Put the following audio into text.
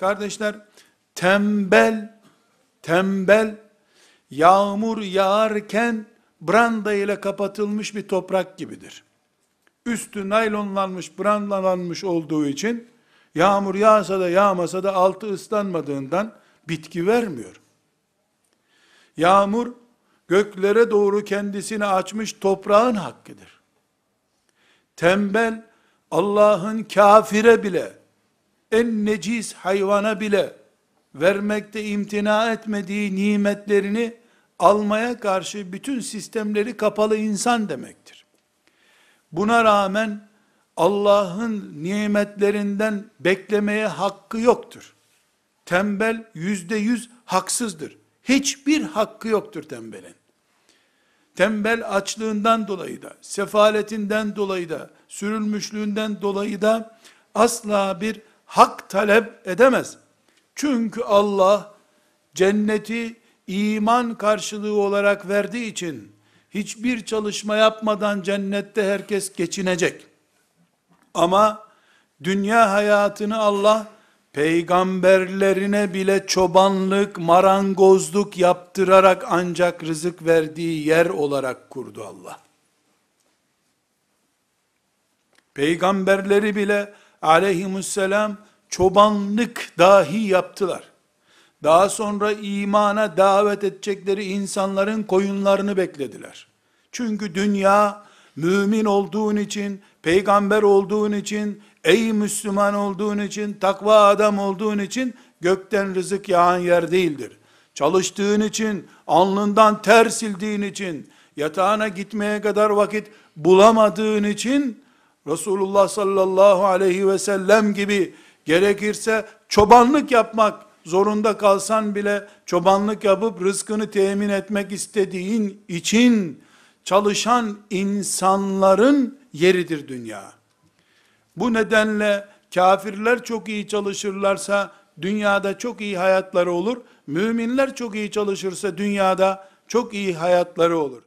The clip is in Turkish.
Kardeşler tembel tembel yağmur yağarken branda ile kapatılmış bir toprak gibidir. Üstü naylonlanmış, brandalanmış olduğu için yağmur yağsa da yağmasa da altı ıslanmadığından bitki vermiyor. Yağmur göklere doğru kendisini açmış toprağın hakkıdır. Tembel Allah'ın kafire bile en necis hayvana bile vermekte imtina etmediği nimetlerini almaya karşı bütün sistemleri kapalı insan demektir. Buna rağmen Allah'ın nimetlerinden beklemeye hakkı yoktur. Tembel yüzde yüz haksızdır. Hiçbir hakkı yoktur tembelin. Tembel açlığından dolayı da, sefaletinden dolayı da, sürülmüşlüğünden dolayı da asla bir hak talep edemez. Çünkü Allah cenneti iman karşılığı olarak verdiği için hiçbir çalışma yapmadan cennette herkes geçinecek. Ama dünya hayatını Allah peygamberlerine bile çobanlık, marangozluk yaptırarak ancak rızık verdiği yer olarak kurdu Allah. Peygamberleri bile aleyhisselam çobanlık dahi yaptılar. Daha sonra imana davet edecekleri insanların koyunlarını beklediler. Çünkü dünya mümin olduğun için, peygamber olduğun için, ey Müslüman olduğun için, takva adam olduğun için gökten rızık yağan yer değildir. Çalıştığın için, alnından ter sildiğin için, yatağına gitmeye kadar vakit bulamadığın için Resulullah sallallahu aleyhi ve sellem gibi gerekirse çobanlık yapmak zorunda kalsan bile çobanlık yapıp rızkını temin etmek istediğin için çalışan insanların yeridir dünya. Bu nedenle kafirler çok iyi çalışırlarsa dünyada çok iyi hayatları olur. Müminler çok iyi çalışırsa dünyada çok iyi hayatları olur.